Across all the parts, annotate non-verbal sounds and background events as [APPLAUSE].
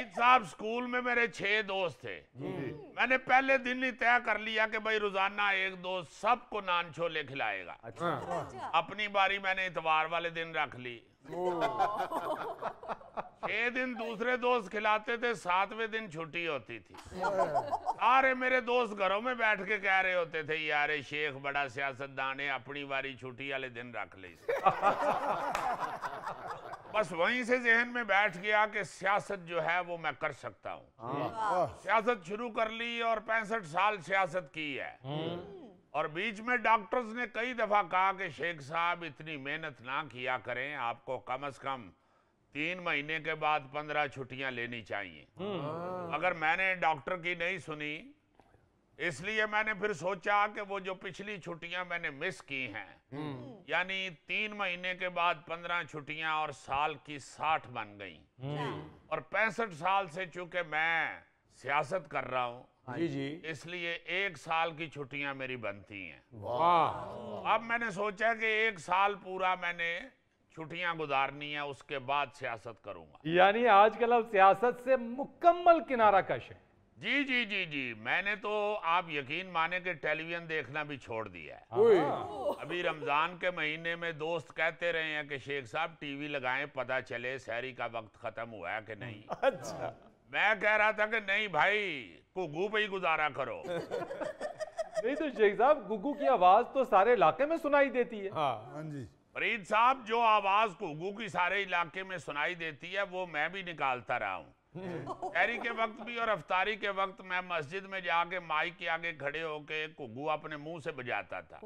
लेकिन साहब स्कूल में मेरे छह दोस्त थे मैंने पहले दिन ही तय कर लिया कि भाई रोजाना एक दोस्त सबको नान छोले खिलाएगा अच्छा।, अच्छा। अपनी बारी मैंने इतवार वाले दिन रख ली दिन दूसरे दोस्त खिलाते थे सातवें दिन छुट्टी होती थी अरे हाँ। मेरे दोस्त घरों में बैठ के कह रहे होते थे यारे शेख बड़ा सियासतदान है अपनी बारी छुट्टी वाले दिन रख ली बस वहीं से जहन में बैठ गया कि सियासत जो है वो मैं कर सकता हूँ हाँ। सियासत शुरू कर ली और पैंसठ साल सियासत की है हम्म। और बीच में डॉक्टर्स ने कई दफा कहा कि शेख साहब इतनी मेहनत ना किया करें आपको कम अज कम तीन महीने के बाद पंद्रह छुट्टियां लेनी चाहिए हम्म। अगर मैंने डॉक्टर की नहीं सुनी इसलिए मैंने फिर सोचा कि वो जो पिछली छुट्टियां मैंने मिस की हैं हम्म। यानी तीन महीने के बाद पंद्रह छुट्टियां और साल की साठ बन गई हम्म। और पैंसठ साल से चूंकि मैं सियासत कर रहा हूँ हाँ जी जी इसलिए एक साल की छुट्टियां मेरी बनती हैं वाह अब मैंने सोचा कि एक साल पूरा मैंने छुट्टियां गुजारनी है उसके बाद सियासत करूंगा यानी आजकल अब सियासत से मुकम्मल किनारा कश है जी जी जी जी मैंने तो आप यकीन माने कि टेलीविजन देखना भी छोड़ दिया है हाँ। अभी रमजान के महीने में दोस्त कहते रहे हैं कि शेख साहब टीवी लगाएं पता चले शहरी का वक्त खत्म हुआ है कि नहीं [LAUGHS] अच्छा मैं कह रहा था कि नहीं भाई गुगू पे ही गुजारा करो [LAUGHS] नहीं तो शेख साहब गुगू की आवाज तो सारे इलाके में सुनाई देती है हाँ, हाँ जी फरीद साहब जो आवाज घुगू की सारे इलाके में सुनाई देती है वो मैं भी निकालता रहा हूँ शहरी [LAUGHS] के वक्त भी और अफतारी के वक्त मैं मस्जिद में जाके माई के आगे खड़े होके घुगू अपने मुंह से बजाता था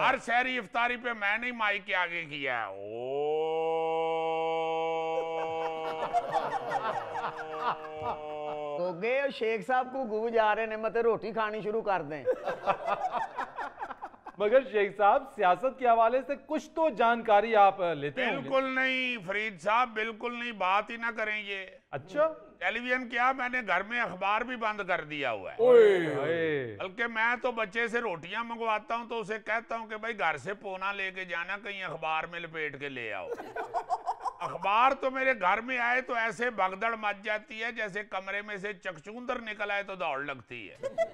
[LAUGHS] हर शहरी इफतारी पे मैंने माई के आगे किया है ओ तो गए शेख साहब को गुजू जा रहे ने मत मतलब रोटी खानी शुरू कर दें [LAUGHS] मगर शेख साहब सियासत के हवाले से कुछ तो जानकारी आप लेते हैं बिल्कुल नहीं फरीद साहब बिल्कुल नहीं बात ही ना करें ये अच्छा टेलीविजन क्या मैंने घर में अखबार भी बंद कर दिया हुआ है बल्कि मैं तो बच्चे से रोटियां मंगवाता हूँ तो उसे कहता हूँ कि भाई घर से पोना लेके जाना कहीं अखबार में लपेट के ले आओ अखबार तो मेरे घर में आए तो ऐसे भगदड़ मच जाती है जैसे कमरे में से चकचूंदर निकल आए तो दौड़ लगती है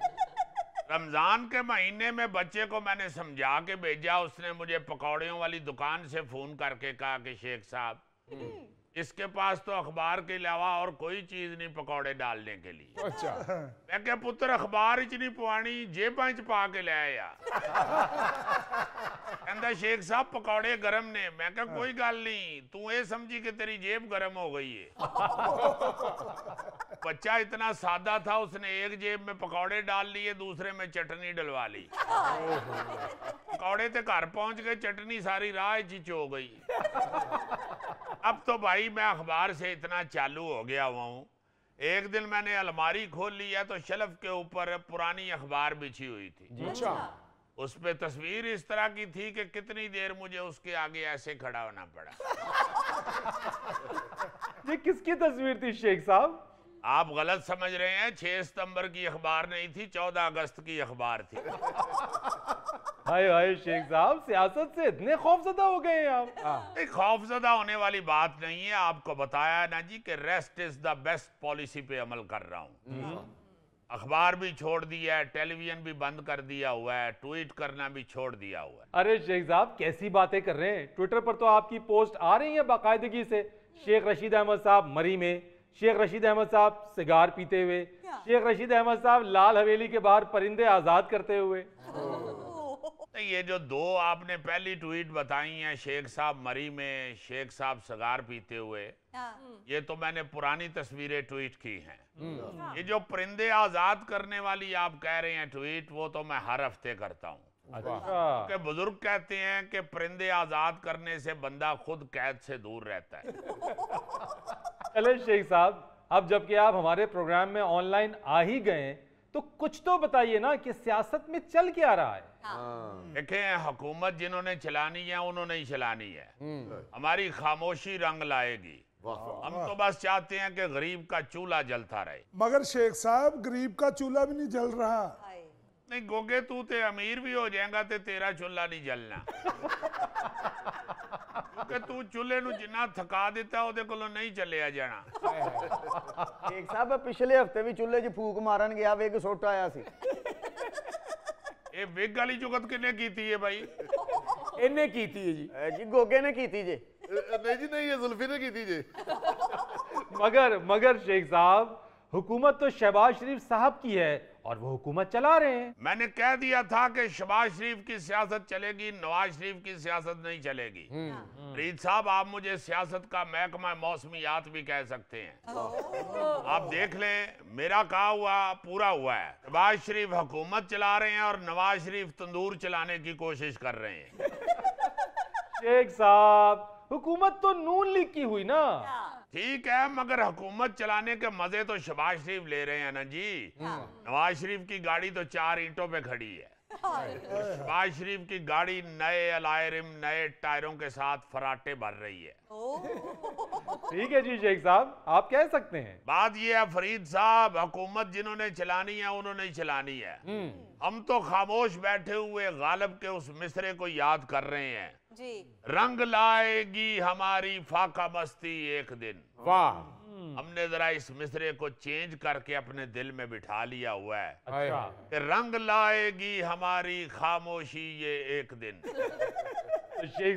रमज़ान के महीने में बच्चे को मैंने समझा के भेजा उसने मुझे पकौड़ियों वाली दुकान से फ़ोन करके कहा कि शेख साहब हम्म। इसके पास तो अखबार के अलावा और कोई चीज नहीं पकौड़े डालने के लिए अच्छा मैं क्या पुत्र अखबार इच नहीं पवानी जेबा च पा के ले आया कहता शेख साहब पकौड़े गर्म ने मैं क्या कोई हाँ। गल नहीं तू ये समझी कि तेरी जेब गर्म हो गई है [LAUGHS] बच्चा इतना सादा था उसने एक जेब में पकौड़े डाल लिए दूसरे में चटनी डलवा ली पकौड़े तो घर पहुंच गए चटनी सारी राह चिच हो गई अब तो भाई मैं अखबार से इतना चालू हो गया हुआ हूँ एक दिन मैंने अलमारी खोल लिया तो शेल्फ के ऊपर पुरानी अखबार बिछी हुई थी अच्छा उस पर तस्वीर इस तरह की थी कि कितनी देर मुझे उसके आगे ऐसे खड़ा होना पड़ा ये किसकी तस्वीर थी शेख साहब आप गलत समझ रहे हैं 6 सितंबर की अखबार नहीं थी 14 अगस्त की अखबार थी [LAUGHS] हाय हाय शेख साहब सियासत से इतने खौफजदा हो गए हैं आप एक हाँ। खौफजदा होने वाली बात नहीं है आपको बताया ना जी कि rest is the best policy पे अमल कर रहा हूँ हम्म। हाँ। अखबार भी छोड़ दिया है टेलीविजन भी बंद कर दिया हुआ है ट्वीट करना भी छोड़ दिया हुआ है अरे शेख साहब कैसी बातें कर रहे हैं ट्विटर पर तो आपकी पोस्ट आ रही है बाकायदगी से शेख रशीद अहमद साहब मरी में शेख रशीद अहमद साहब सिगार पीते हुए शेख रशीद अहमद साहब लाल हवेली के बाहर परिंदे आजाद करते हुए हाँ। ये जो दो आपने पहली ट्वीट बताई हैं शेख साहब मरी में शेख साहब सगार पीते हुए हाँ। ये तो मैंने पुरानी तस्वीरें ट्वीट की हैं हम्म। ये हाँ। जो परिंदे आजाद करने वाली आप कह रहे हैं ट्वीट वो तो मैं हर हफ्ते करता हूँ अच्छा। बुजुर्ग कहते हैं कि परिंदे आजाद करने से बंदा खुद कैद से दूर रहता है [LAUGHS] चले शेख साहब अब जबकि आप हमारे प्रोग्राम में ऑनलाइन आ ही गए तो कुछ तो बताइए ना कि सियासत में चल क्या रहा है देखे हाँ। हाँ। देखें हुकूमत जिन्होंने चलानी है उन्होंने ही चलानी है हम्म। हमारी खामोशी रंग लाएगी हम तो बस चाहते हैं कि गरीब का चूल्हा जलता रहे मगर शेख साहब गरीब का चूल्हा भी नहीं जल रहा हाँ। नहीं गोगे तू ते अमीर भी हो जाएगा ते तेरा चूल्हा नहीं जलना ਕਿ ਤੂੰ ਚੁੱਲ੍ਹੇ ਨੂੰ ਜਿੰਨਾ ਥਕਾ ਦਿੱਤਾ ਉਹਦੇ ਕੋਲੋਂ ਨਹੀਂ ਚੱਲਿਆ ਜਾਣਾ ਇੱਕ ਸਾਹਿਬ ਪਿਛਲੇ ਹਫਤੇ ਵੀ ਚੁੱਲ੍ਹੇ 'ਚ ਫੂਕ ਮਾਰਨ ਗਿਆ ਵੇਗ ਸੋਟ ਆਇਆ ਸੀ ਇਹ ਵੇਗ ਵਾਲੀ ਜੁਗਤ ਕਿਨੇ ਕੀਤੀ ਹੈ ਭਾਈ ਇਹਨੇ ਕੀਤੀ ਹੈ ਜੀ ਜੀ ਗੋਗੇ ਨੇ ਕੀਤੀ ਜੇ ਨਹੀਂ ਜੀ ਨਹੀਂ ਇਹ ਜ਼ੁਲਫੀ ਨੇ ਕੀਤੀ ਜੇ मगर मगर शेख साहब हुकूमत तो शहबाज शरीफ साहब की है और वो हुकूमत चला रहे हैं मैंने कह दिया था कि शबाज शरीफ की सियासत चलेगी नवाज शरीफ की सियासत नहीं चलेगी हम्म, हाँ। हम्म। रीत साहब आप मुझे सियासत का महकमा मौसमियात भी कह सकते हैं आप देख लें मेरा कहा हुआ पूरा हुआ है शबाज शरीफ हुकूमत चला रहे हैं और नवाज शरीफ तंदूर चलाने की कोशिश कर रहे हैं [LAUGHS] शेख साहब हुकूमत तो नून लीग की हुई ना हाँ। ठीक है मगर हुकूमत चलाने के मजे तो शबाज शरीफ ले रहे हैं ना जी हाँ। नवाज शरीफ की गाड़ी तो चार ईंटों पे खड़ी है शबाज शरीफ की गाड़ी नए अलायरिम नए टायरों के साथ फराटे भर रही है ठीक है जी शेख साहब आप कह सकते हैं बात ये है फरीद साहब हुकूमत जिन्होंने चलानी है उन्होंने चलानी है हम्म। हम तो खामोश बैठे हुए गालब के उस मिसरे को याद कर रहे हैं जी रंग लाएगी हमारी फाका मस्ती एक दिन वाह हम्म। हमने जरा इस मिसरे को चेंज करके अपने दिल में बिठा लिया हुआ है अच्छा। रंग लाएगी हमारी खामोशी ये एक दिन [LAUGHS] तो शेख